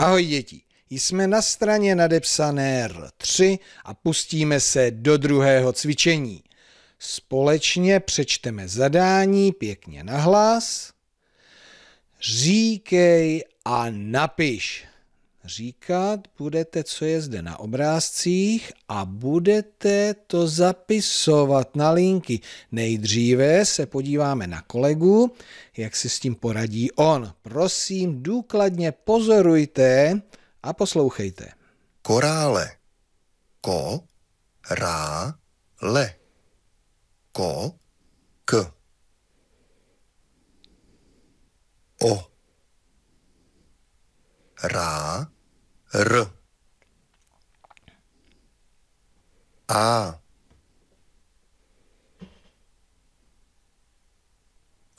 Ahoj děti, jsme na straně nadepsané R3 a pustíme se do druhého cvičení. Společně přečteme zadání pěkně nahlas. Říkej a napiš říkat budete, co je zde na obrázcích a budete to zapisovat na linky. Nejdříve se podíváme na kolegu, jak si s tím poradí on. Prosím, důkladně pozorujte a poslouchejte. Korále. Ko, rá, le. Ko, k. O. Rá, R. A.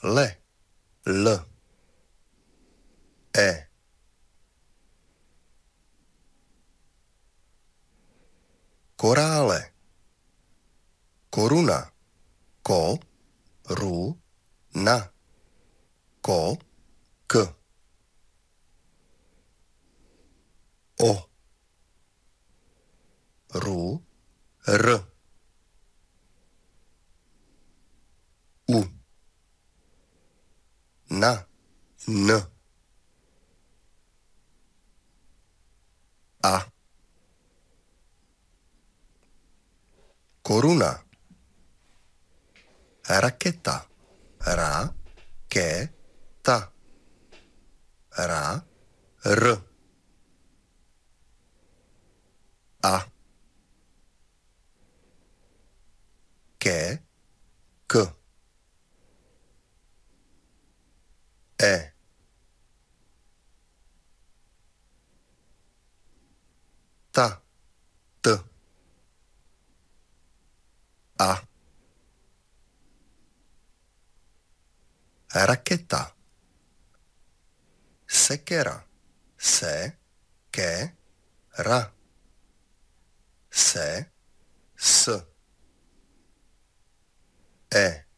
Le. L. E. Korále. Koruna. Ko. Ru. Na. Ko. K. O. Ru. R. U. Na. N. A. Coruna. Racchetta. Ra. Che. Ta. Ra. R. ta, tá. t, a, raketa, sekera, se, ke, ra, se, s, é. e,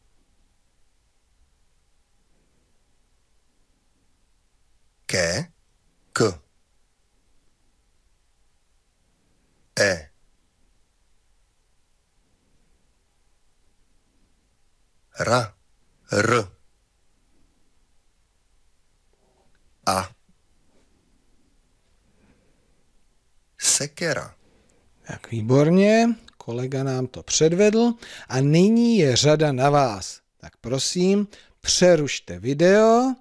ra, r, a. Sekera. Tak výborně, kolega nám to předvedl a nyní je řada na vás. Tak prosím, přerušte video,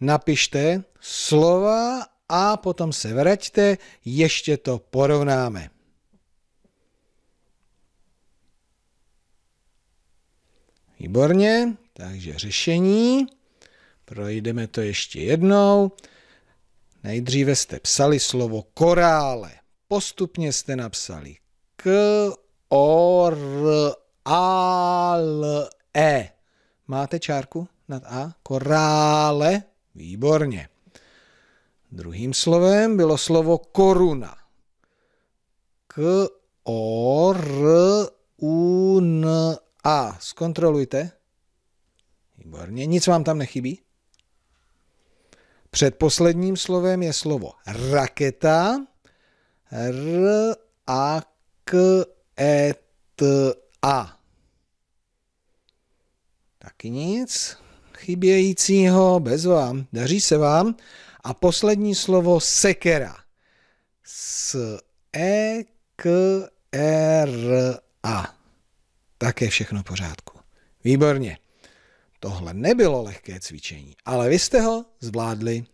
napište slova a potom se vraťte, ještě to porovnáme. Výborně, takže řešení. Projdeme to ještě jednou. Nejdříve jste psali slovo korále. Postupně jste napsali k o r a l e. Máte čárku nad a? Korále. Výborně. Druhým slovem bylo slovo koruna. K o zkontrolujte. Výborně, nic vám tam nechybí. Před posledním slovem je slovo raketa. R a k e t a. Taky nic chybějícího, bez vám. Daří se vám. A poslední slovo sekera. S e k e r a tak je všechno v pořádku. Výborně. Tohle nebylo lehké cvičení, ale vy jste ho zvládli